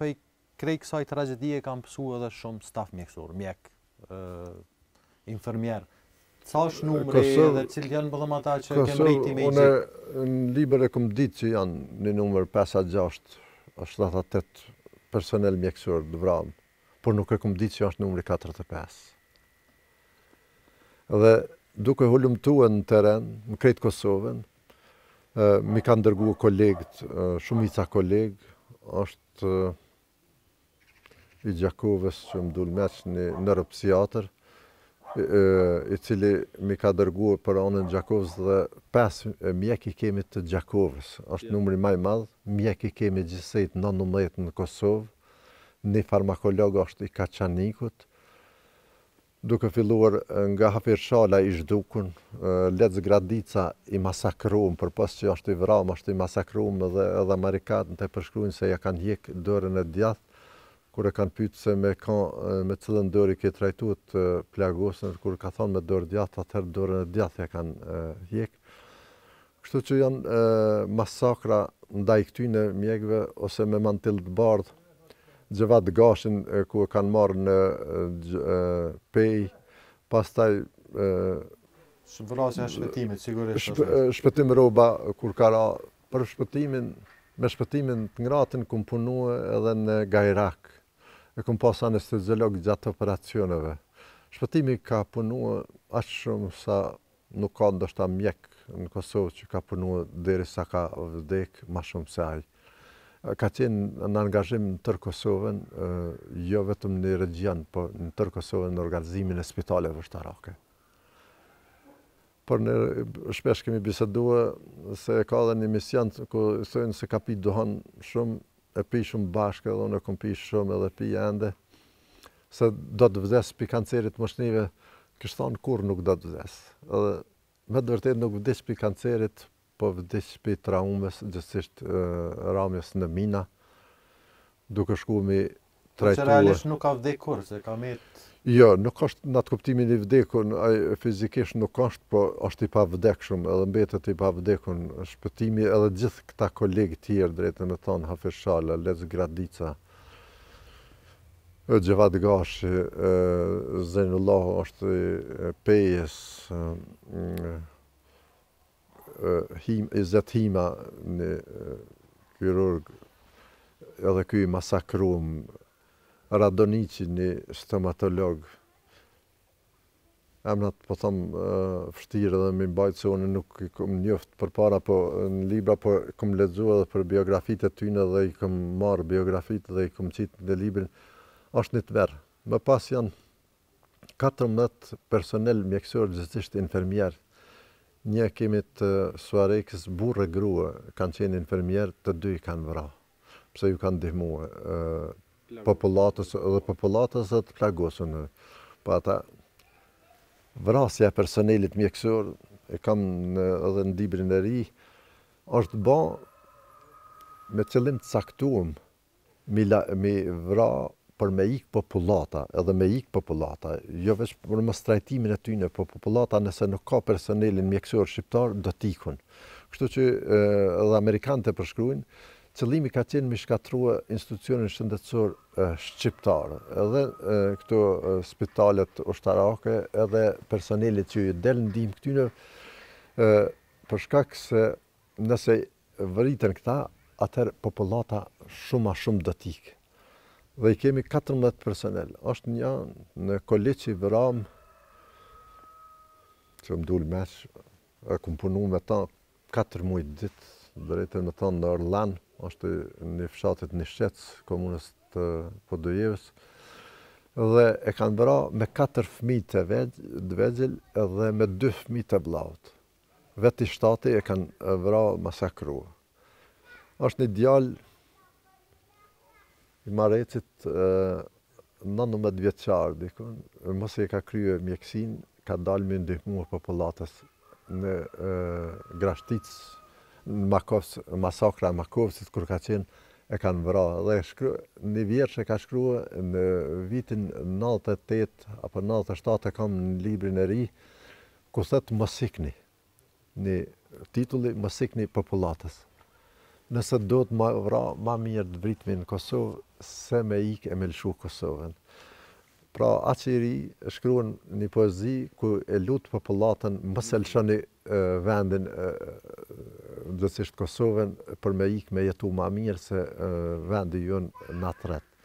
pej krej kësaj tragedie kam pësu edhe shumë staf mjekësor, mjek, e, infermier. Ca është numëri edhe cilë janë bëdhëm ata që kemë rejti me i Kësër, une në liber e këmë ditë që janë në numër 5-6, është 78 personel mjekësor dë vramë, por nuk e këmë ditë që është numëri 45. Dhe duke hullum të në teren, në krejtë Kosovën, Mi kanë dërgu kolegët, shumica kolegë, është i Gjakovës që më dulë meq në nërëpë psijatër, i cili mi ka dërguar për anën Gjakovës dhe 5 mjek i kemi të Gjakovës, është numëri maj madhë, mjek i kemi gjithsejt në në Kosovë, një farmakolog është i Kaçanikut, duke filluar nga hafir shala i shdukun, letës gradica i masakruum, për pas që është i vramë, është i masakruum edhe marikatën të përshkruin se ja kanë hjekë dërën e djathë, kur e kanë pyetur se me ka me cilën dorë ke trajtuar të plagosën kur ka thonë me dorë djathtë atë dorën e djathtë e kanë hjek. Kështu që janë e, masakra ndaj këtyre mjekëve ose me mantil të bardh xheva të gashin ku e kanë marrë në pej pas taj e shpëtimit sigurisht shp, shpëtim rroba kur ka ra, për shpëtimin me shpëtimin të ngratin ku punuë edhe në Gajrak e kom pas anestezolog gjatë operacioneve. Shpëtimi ka punua ashtë shumë sa nuk ka ndoshta mjek në Kosovë që ka punua dheri sa ka vdek ma shumë se aj. Ka qenë në angazhim në tërë Kosovën, jo vetëm në region, po në tërë Kosovën në organizimin e spitaleve vështarake. Por në shpesh kemi bisedua se ka dhe një mision ku thujnë se ka pi duhan shumë e pi shumë bashkë edhe unë e kom pi shumë edhe pi e ende, se do të vdes për kancerit mëshnive, kështë thonë kur nuk do të vdes. Edhe me të vërtet nuk vdes për kancerit, po vdes për traumës, gjësisht ramjes në mina, duke shku mi trajtuar. që realisht nuk ka vdekur, se ka me Jo, nuk është në atë kuptimin e vdekun, ai fizikisht nuk ka por po është i pavdekshëm, edhe mbetet i pavdekun, shpëtimi edhe gjithë këta kolegë të tjerë drejtë më thon Hafeshala, Lez Gradica. Edhe Javad Gash, është pejës ë him e zatima në kirurg edhe këj masakrum Radonici, një stomatolog. Emnat, po thamë fështirë dhe më imbajtë se unë nuk i këmë njëftë për para, po në libra, po këmë ledzua edhe për biografit e tyne dhe i këmë marë biografit dhe i këmë qitë në librin, është një të verë. Më pas janë 14 personel mjekësorë gjithështë infermjerë. Një kemi të suarekës burë e grua, kanë qenë infermjerë, të dy i kanë vra, pëse ju kanë dihmuë popullatës dhe popullatës dhe të plagosën. Po ata vrasja personelit mjekësor, e kam edhe në dibrin e ri, është ba me qëllim të saktuam mi, vra për me ikë populata, edhe me ikë populata, jo veç për më strajtimin e tyne, po populata nëse nuk ka personelin mjekësor shqiptar, do t'ikun. Kështu që edhe Amerikanët e përshkruin, qëllimi ka qenë me shkatrua institucionin shëndetsor shqiptarë, edhe këto spitalet ushtarake, edhe personelit që ju delë në dim këtyne, përshkak se nëse vëritën këta, atër popullata shumë a shumë dëtikë. Dhe i kemi 14 personel. Ashtë një në koleqi vëram, që më dulë mesh, e këmë punu me ta 4 mujtë ditë, drejtën më tonë në Orlan, është një fshatit një shqec, komunës të Podujevës, dhe e kanë bëra me 4 fmi të vegjil dhe me 2 fmi të blaut. i shtati e kanë vëra masakrua. është një djallë i marecit në në mëtë vjeqarë, dikun, mësë e ka kryo mjekësin, ka dalë me ndihmu e populatës në grashticë në masakra Makovësit, kur ka qenë, e kanë vëra. Dhe një vjetë që ka shkrua në vitin 98 apo 97 e kam në librin e ri, ku thëtë mësikni, një titulli mësikni populatës. Nëse do të ma vëra ma mirë të vritmi në Kosovë, se me ikë e me lëshu Kosovën. Pra, atë që i ri, shkruan një poezi ku e lutë populatën mëse lëshoni vendin ndësështë Kosovën për me ikë me jetu ma mirë se vendi jënë në tretë.